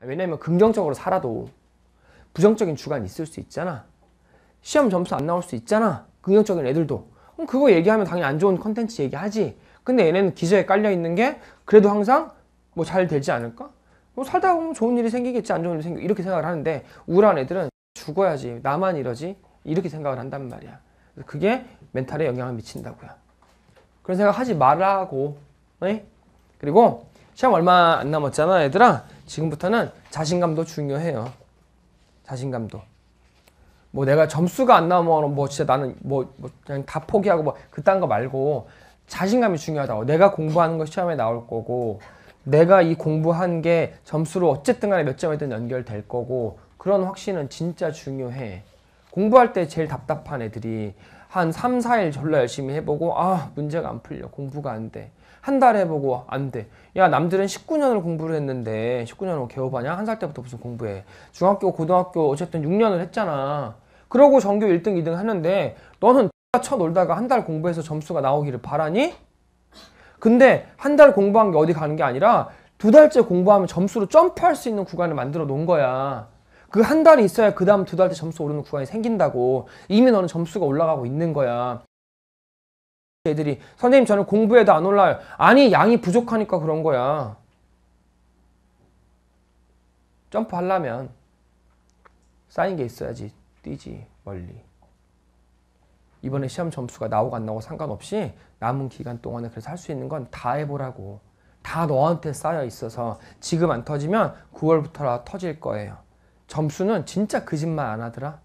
왜냐면 긍정적으로 살아도 부정적인 주관이 있을 수 있잖아. 시험 점수 안 나올 수 있잖아. 긍정적인 애들도. 그럼 그거 얘기하면 당연히 안 좋은 컨텐츠 얘기하지. 근데 얘네는 기저에 깔려있는 게 그래도 항상 뭐 잘 되지 않을까? 뭐 살다 보면 좋은 일이 생기겠지 안 좋은 일이 생기 이렇게 생각을 하는데 우울한 애들은 죽어야지 나만 이러지 이렇게 생각을 한단 말이야. 그게 멘탈에 영향을 미친다고요. 그런 생각 하지 말라고. 네? 그리고 시험 얼마 안 남았잖아 얘들아. 지금부터는 자신감도 중요해요. 자신감도. 뭐 내가 점수가 안 나오면 뭐 진짜 나는 뭐, 뭐 그냥 다 포기하고 뭐 그딴 거 말고 자신감이 중요하다고. 내가 공부하는 거 시험에 나올 거고 내가 이 공부한 게 점수로 어쨌든 간에 몇 점이든 연결될 거고 그런 확신은 진짜 중요해. 공부할 때 제일 답답한 애들이 한 3, 4일 졸라 열심히 해보고 아 문제가 안 풀려 공부가 안 돼 한 달 해보고 안 돼 야 남들은 19년을 공부를 했는데 19년은 개업하냐? 한 살 때부터 무슨 공부해 중학교 고등학교 어쨌든 6년을 했잖아 그러고 전교 1등 2등 하는데 너는 쳐 놀다가 한 달 공부해서 점수가 나오기를 바라니? 근데 한 달 공부한 게 어디 가는 게 아니라 두 달째 공부하면 점수로 점프할 수 있는 구간을 만들어 놓은 거야 그한 달이 있어야 그 다음 두달째 점수 오르는 구간이 생긴다고 이미 너는 점수가 올라가고 있는 거야 애들이 선생님 저는 공부에도안 올라요 아니 양이 부족하니까 그런 거야 점프하려면 쌓인 게 있어야지 뛰지 멀리 이번에 시험 점수가 나오고 안 나오고 상관없이 남은 기간 동안에 그래서 할 수 있는 건 다 해보라고 다 너한테 쌓여 있어서 지금 안 터지면 9월부터 라 터질 거예요 점수는 진짜 거짓말 안 하더라